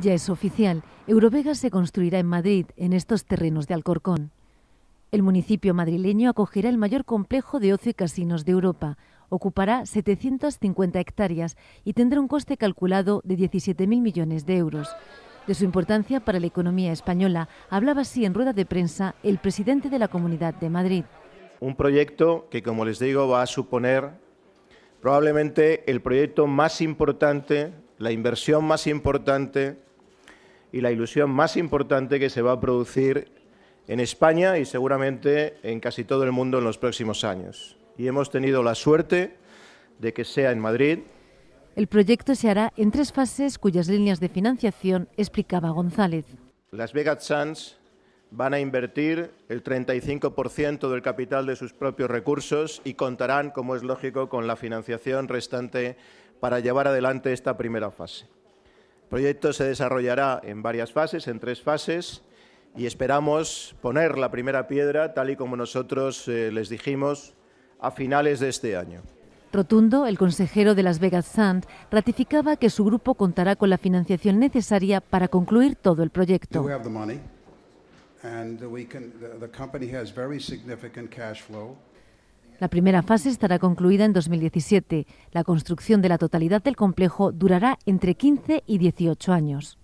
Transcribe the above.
Ya es oficial, Eurovegas se construirá en Madrid, en estos terrenos de Alcorcón. El municipio madrileño acogerá el mayor complejo de ocio y casinos de Europa. Ocupará 750 hectáreas y tendrá un coste calculado de 17.000 millones de euros. De su importancia para la economía española hablaba así en rueda de prensa el presidente de la Comunidad de Madrid. Un proyecto que, como les digo, va a suponer probablemente el proyecto más importante la inversión más importante y la ilusión más importante que se va a producir en España y seguramente en casi todo el mundo en los próximos años. Y hemos tenido la suerte de que sea en Madrid. El proyecto se hará en tres fases cuyas líneas de financiación explicaba González. Las Vegas Sands van a invertir el 35% del capital de sus propios recursos y contarán, como es lógico, con la financiación restante para llevar adelante esta primera fase. El proyecto se desarrollará en varias fases, en tres fases, y esperamos poner la primera piedra, tal y como nosotros eh, les dijimos, a finales de este año. Rotundo, el consejero de Las Vegas Sand, ratificaba que su grupo contará con la financiación necesaria para concluir todo el proyecto. La primera fase estará concluida en 2017. La construcción de la totalidad del complejo durará entre 15 y 18 años.